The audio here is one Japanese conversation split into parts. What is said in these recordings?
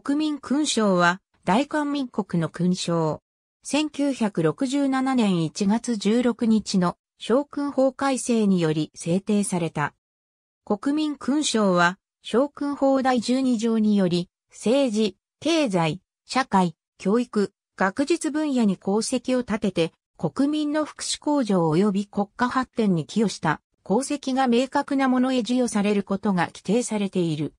国民勲章は大韓民国の勲章。1967年1月16日の将軍法改正により制定された。国民勲章は将軍法第12条により政治、経済、社会、教育、学術分野に功績を立てて国民の福祉向上及び国家発展に寄与した功績が明確なものへ授与されることが規定されている。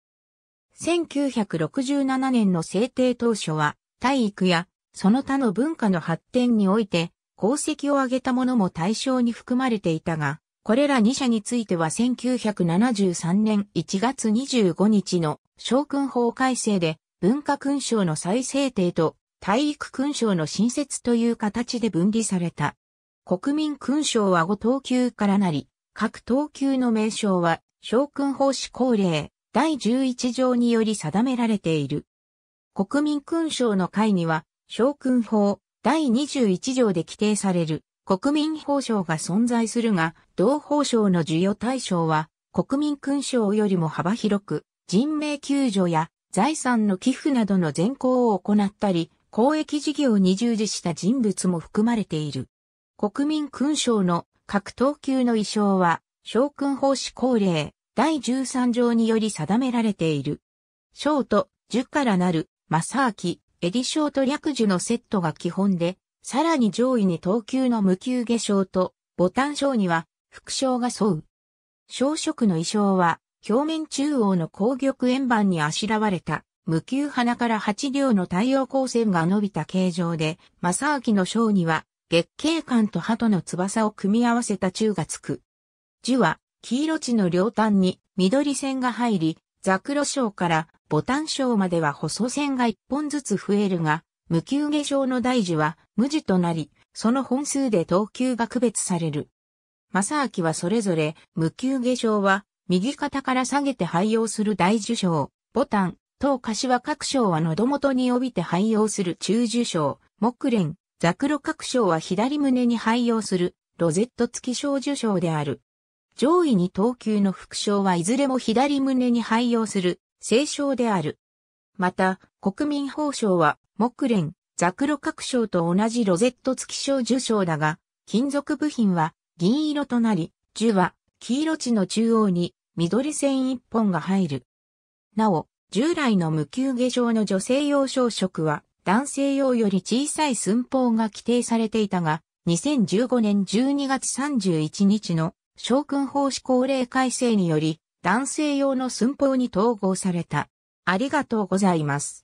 1967年の制定当初は、体育やその他の文化の発展において、功績を挙げたものも対象に含まれていたが、これら2社については1973年1月25日の将軍法改正で文化勲章の再制定と体育勲章の新設という形で分離された。国民勲章は5等級からなり、各等級の名称は将軍法施行令、第11条により定められている。国民勲章の会には、将軍法第21条で規定される国民法章が存在するが、同法章の授与対象は、国民勲章よりも幅広く、人命救助や財産の寄付などの善行を行ったり、公益事業に従事した人物も含まれている。国民勲章の各等級の衣装は、将軍法施行令、第13条により定められている。ショート、からなる、正明、エディショート略樹のセットが基本で、さらに上位に等級の無級下章と、ボタン章には、副章が沿う。小色の衣装は、表面中央の紅玉円盤にあしらわれた、無級花から8両の太陽光線が伸びた形状で、正明の章には、月景感と鳩の翼を組み合わせた宙がつく。樹は、黄色地の両端に緑線が入り、ザクロ章からボタン章までは細線が一本ずつ増えるが、無給下章の大樹は無地となり、その本数で等級が区別される。正明はそれぞれ、無給下章は、右肩から下げて廃用する大樹章、ボタン、等柏各章は喉元に帯びて廃用する中樹章、木蓮、ザクロ各章は左胸に廃用する、ロゼット付き小樹章である。上位に等級の副賞はいずれも左胸に配用する、聖賞である。また、国民法賞は、木蓮、ザクロ各賞と同じロゼット付き賞受賞だが、金属部品は銀色となり、樹は黄色地の中央に緑線一本が入る。なお、従来の無給下賞の女性用小食は男性用より小さい寸法が規定されていたが、2015年12月31日の将軍法施行令改正により、男性用の寸法に統合された。ありがとうございます。